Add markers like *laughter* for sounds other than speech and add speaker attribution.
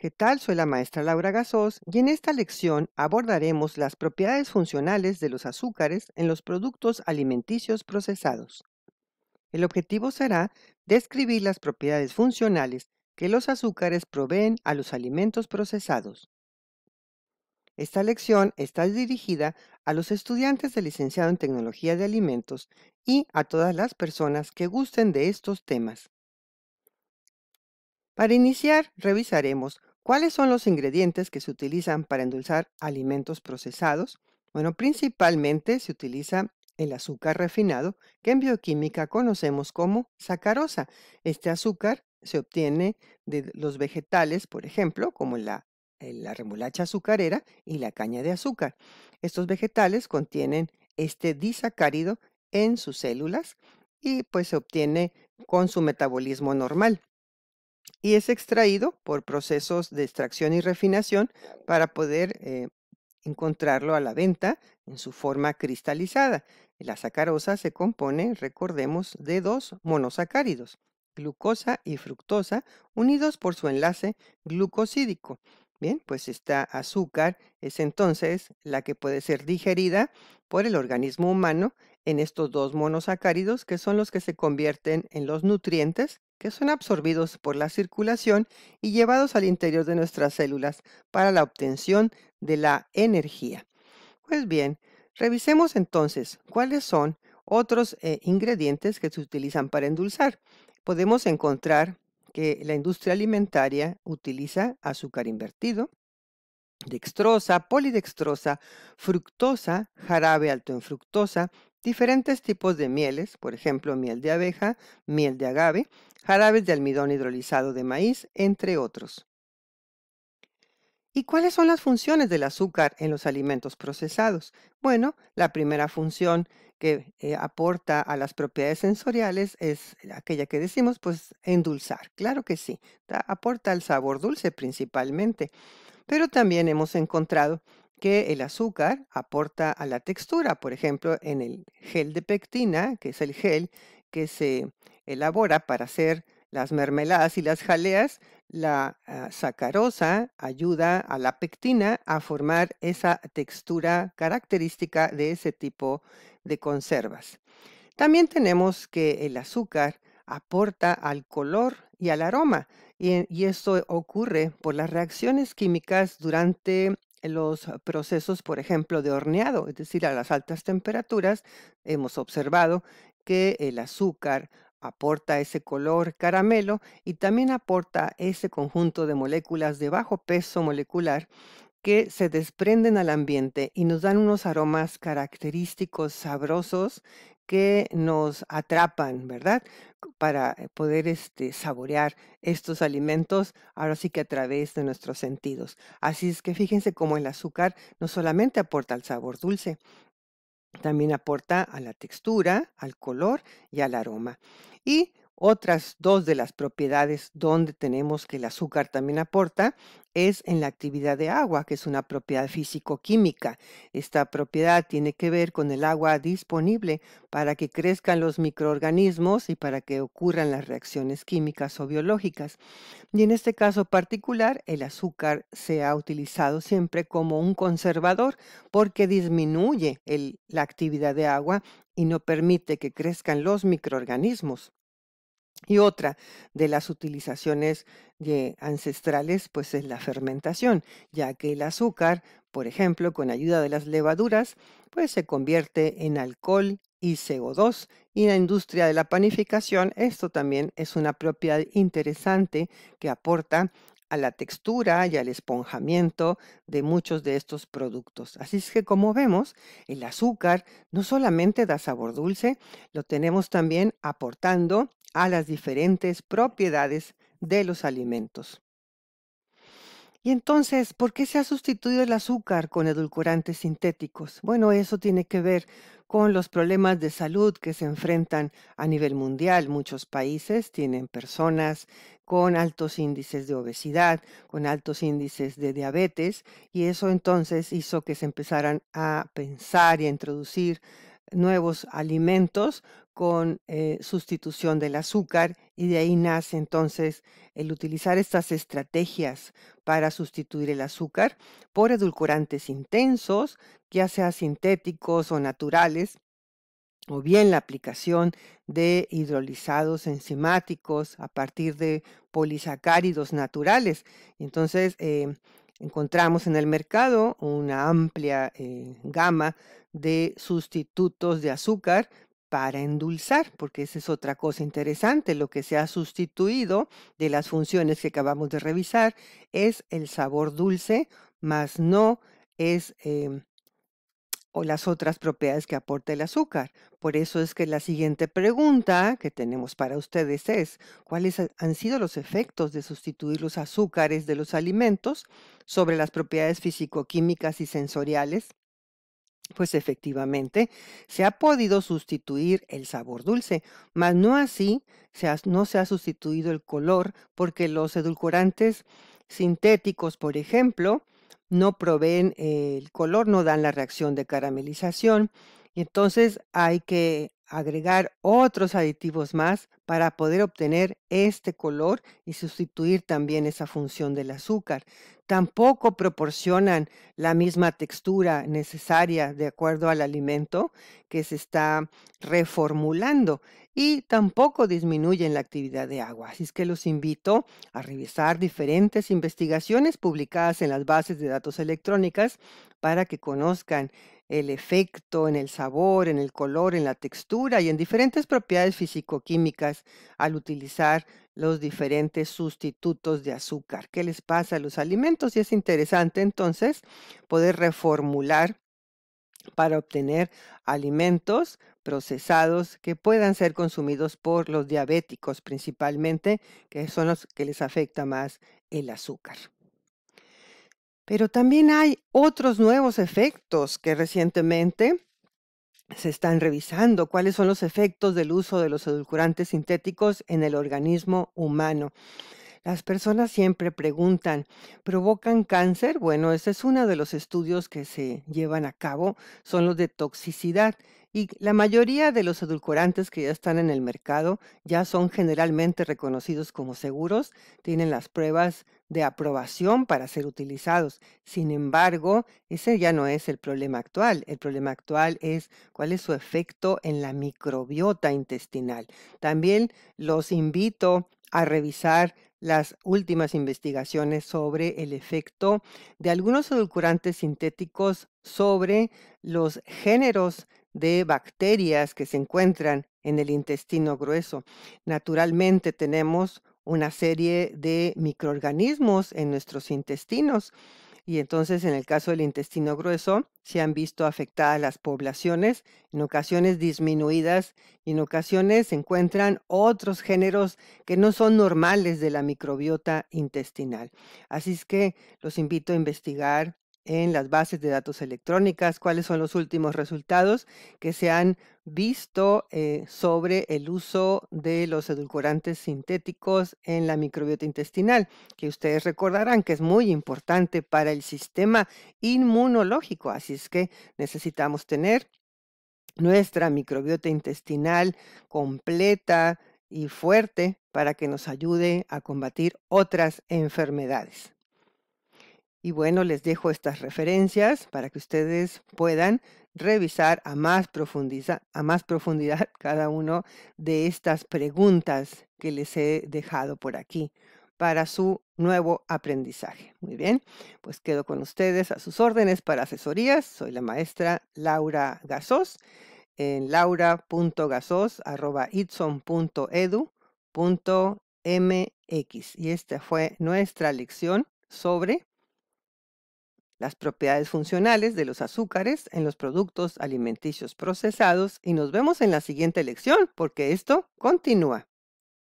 Speaker 1: ¿Qué tal? Soy la maestra Laura Gasós y en esta lección abordaremos las propiedades funcionales de los azúcares en los productos alimenticios procesados. El objetivo será describir las propiedades funcionales que los azúcares proveen a los alimentos procesados. Esta lección está dirigida a los estudiantes de licenciado en Tecnología de Alimentos y a todas las personas que gusten de estos temas. Para iniciar, revisaremos ¿Cuáles son los ingredientes que se utilizan para endulzar alimentos procesados? Bueno, principalmente se utiliza el azúcar refinado, que en bioquímica conocemos como sacarosa. Este azúcar se obtiene de los vegetales, por ejemplo, como la, eh, la remolacha azucarera y la caña de azúcar. Estos vegetales contienen este disacárido en sus células y pues se obtiene con su metabolismo normal y es extraído por procesos de extracción y refinación para poder eh, encontrarlo a la venta en su forma cristalizada. La sacarosa se compone, recordemos, de dos monosacáridos, glucosa y fructosa, unidos por su enlace glucosídico. Bien, pues esta azúcar es entonces la que puede ser digerida por el organismo humano en estos dos monosacáridos que son los que se convierten en los nutrientes que son absorbidos por la circulación y llevados al interior de nuestras células para la obtención de la energía. Pues bien, revisemos entonces cuáles son otros eh, ingredientes que se utilizan para endulzar. Podemos encontrar que la industria alimentaria utiliza azúcar invertido, dextrosa, polidextrosa, fructosa, jarabe alto en fructosa, diferentes tipos de mieles, por ejemplo, miel de abeja, miel de agave, jarabes de almidón hidrolizado de maíz, entre otros. ¿Y cuáles son las funciones del azúcar en los alimentos procesados? Bueno, la primera función que eh, aporta a las propiedades sensoriales es aquella que decimos, pues endulzar. Claro que sí, aporta el sabor dulce principalmente, pero también hemos encontrado que el azúcar aporta a la textura, por ejemplo, en el gel de pectina, que es el gel que se elabora para hacer las mermeladas y las jaleas, la ah, sacarosa ayuda a la pectina a formar esa textura característica de ese tipo de conservas. También tenemos que el azúcar aporta al color y al aroma, y, y esto ocurre por las reacciones químicas durante los procesos, por ejemplo, de horneado, es decir, a las altas temperaturas, hemos observado que el azúcar aporta ese color caramelo y también aporta ese conjunto de moléculas de bajo peso molecular que se desprenden al ambiente y nos dan unos aromas característicos sabrosos que nos atrapan, ¿verdad? Para eh, poder este, saborear estos alimentos, ahora sí que a través de nuestros sentidos. Así es que fíjense cómo el azúcar no solamente aporta el sabor dulce, también aporta a la textura, al color y al aroma. Otras dos de las propiedades donde tenemos que el azúcar también aporta es en la actividad de agua, que es una propiedad físico-química. Esta propiedad tiene que ver con el agua disponible para que crezcan los microorganismos y para que ocurran las reacciones químicas o biológicas. Y en este caso particular, el azúcar se ha utilizado siempre como un conservador porque disminuye la actividad de agua y no permite que crezcan los microorganismos. Y otra de las utilizaciones eh, ancestrales pues es la fermentación, ya que el azúcar, por ejemplo, con ayuda de las levaduras, pues se convierte en alcohol y CO2 y la industria de la panificación, esto también es una propiedad interesante que aporta a la textura y al esponjamiento de muchos de estos productos. Así es que como vemos, el azúcar no solamente da sabor dulce, lo tenemos también aportando a las diferentes propiedades de los alimentos. Y entonces, ¿por qué se ha sustituido el azúcar con edulcorantes sintéticos? Bueno, eso tiene que ver con los problemas de salud que se enfrentan a nivel mundial. Muchos países tienen personas con altos índices de obesidad, con altos índices de diabetes, y eso entonces hizo que se empezaran a pensar y a introducir nuevos alimentos con eh, sustitución del azúcar y de ahí nace entonces el utilizar estas estrategias para sustituir el azúcar por edulcorantes intensos, ya sea sintéticos o naturales, o bien la aplicación de hidrolizados enzimáticos a partir de polisacáridos naturales. Entonces, em, Encontramos en el mercado una amplia eh, gama de sustitutos de azúcar para endulzar, porque esa es otra cosa interesante, lo que se ha sustituido de las funciones que acabamos de revisar es el sabor dulce, más no es em, o las otras propiedades que aporta el azúcar. Por eso es que la siguiente pregunta que tenemos para ustedes es, ¿cuáles han sido los efectos de sustituir los azúcares de los alimentos sobre las propiedades físico-químicas y sensoriales? Pues efectivamente, se ha podido sustituir el sabor dulce, mas no así no se ha sustituido el color porque los edulcorantes sintéticos, por ejemplo, no proveen eh, el color, no dan la reacción de caramelización. Y entonces hay que agregar otros aditivos más para poder obtener este color y sustituir también esa función del azúcar. Tampoco proporcionan la misma textura necesaria de acuerdo al alimento que se está reformulando y tampoco disminuyen la actividad de agua. Así es que los invito a revisar diferentes investigaciones publicadas en las bases de datos electrónicas para que conozcan el efecto en el sabor, en el color, en la textura y en diferentes propiedades fisicoquímicas al utilizar los diferentes sustitutos de azúcar. ¿Qué les pasa a los alimentos? Y es interesante entonces poder reformular para obtener alimentos procesados que puedan ser consumidos por los diabéticos principalmente, que son los que les afecta más el azúcar. Pero también hay otros nuevos efectos que recientemente se están revisando, cuáles son los efectos del uso de los edulcorantes sintéticos en el organismo humano. Las personas siempre preguntan, ¿provocan cáncer? Bueno, ese es uno de los estudios que se llevan a cabo, son los de toxicidad. Y la mayoría de los edulcorantes que ya están en el mercado ya son generalmente reconocidos como seguros, tienen las pruebas de aprobación para ser utilizados. Sin embargo, ese ya no es el problema actual. El problema actual es cuál es su efecto en la microbiota intestinal. También los invito a revisar las últimas investigaciones sobre el efecto de algunos edulcorantes sintéticos sobre los géneros de bacterias que se encuentran en el intestino grueso. Naturalmente tenemos una serie de microorganismos en nuestros intestinos y entonces en el caso del intestino grueso se han visto afectadas las poblaciones, en ocasiones disminuidas y en ocasiones se encuentran otros géneros que no son normales de la microbiota intestinal. Así es que los invito a investigar, en las bases de datos electrónicas, cuáles son los últimos resultados que se han visto eh, sobre el uso de los edulcorantes sintéticos en la microbiota intestinal, que ustedes recordarán que es muy importante para el sistema inmunológico, así es que necesitamos tener nuestra microbiota intestinal completa y fuerte para que nos ayude a combatir otras enfermedades. Y bueno, les dejo estas referencias para que ustedes puedan revisar a más, profundidad *laughs* cada una de estas preguntas que les he dejado por aquí para su nuevo aprendizaje. Muy bien, pues quedo con ustedes a sus órdenes para asesorías. Soy la maestra Laura Gasos en mx Y esta fue nuestra lección sobre las propiedades funcionales de los azúcares en los productos alimenticios procesados y nos vemos en la siguiente lección porque esto continúa.